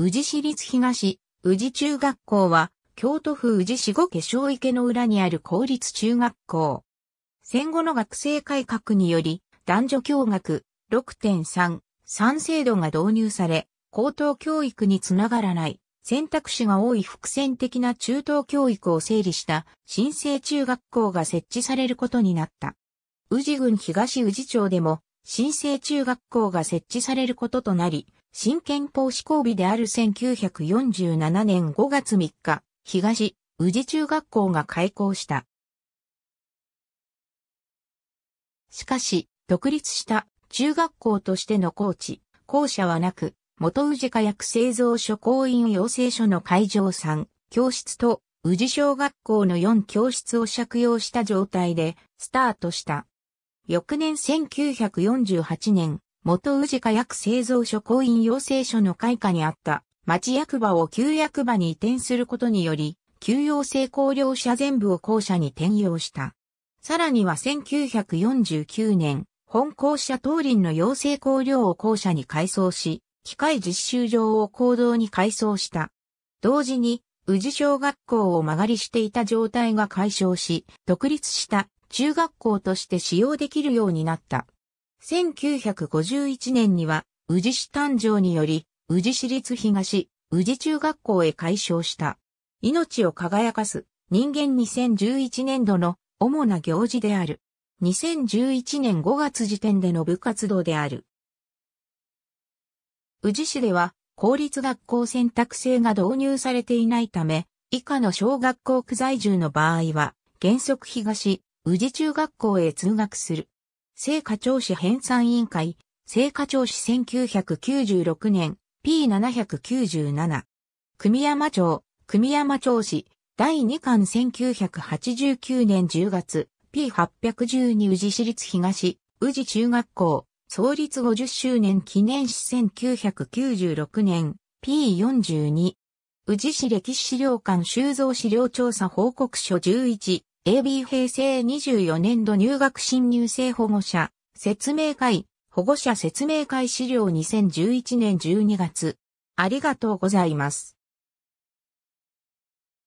宇治市立東、宇治中学校は、京都府宇治市五化粧池の裏にある公立中学校。戦後の学生改革により、男女共学6.3、3制度が導入され、高等教育につながらない、選択肢が多い伏線的な中等教育を整理した新生中学校が設置されることになった。宇治郡東宇治町でも、新生中学校が設置されることとなり、新憲法施行日である1947年5月3日、東、宇治中学校が開校した。しかし、独立した中学校としての校地、校舎はなく、元宇治火薬製造所公員養成所の会場3教室と宇治小学校の4教室を借用した状態でスタートした。翌年1948年、元宇治火薬製造所公院養成所の開花にあった町役場を旧役場に移転することにより、旧養成工業者全部を校舎に転用した。さらには1949年、本校舎当林の養成工業を校舎に改装し、機械実習場を行動に改装した。同時に、宇治小学校を曲がりしていた状態が解消し、独立した中学校として使用できるようになった。1951年には、宇治市誕生により、宇治市立東、宇治中学校へ改称した。命を輝かす人間2011年度の主な行事である。2011年5月時点での部活動である。宇治市では公立学校選択制が導入されていないため、以下の小学校区在住の場合は、原則東、宇治中学校へ通学する。聖火調子編纂委員会、聖火調子1996年 P797。組山町、組山町市、第2巻1989年10月 P812 宇治市立東、宇治中学校、創立50周年記念誌1996年 P42。宇治市歴史資料館収蔵資料調査報告書11 AB 平成24年度入学新入生保護者、説明会、保護者説明会資料2011年12月。ありがとうございます。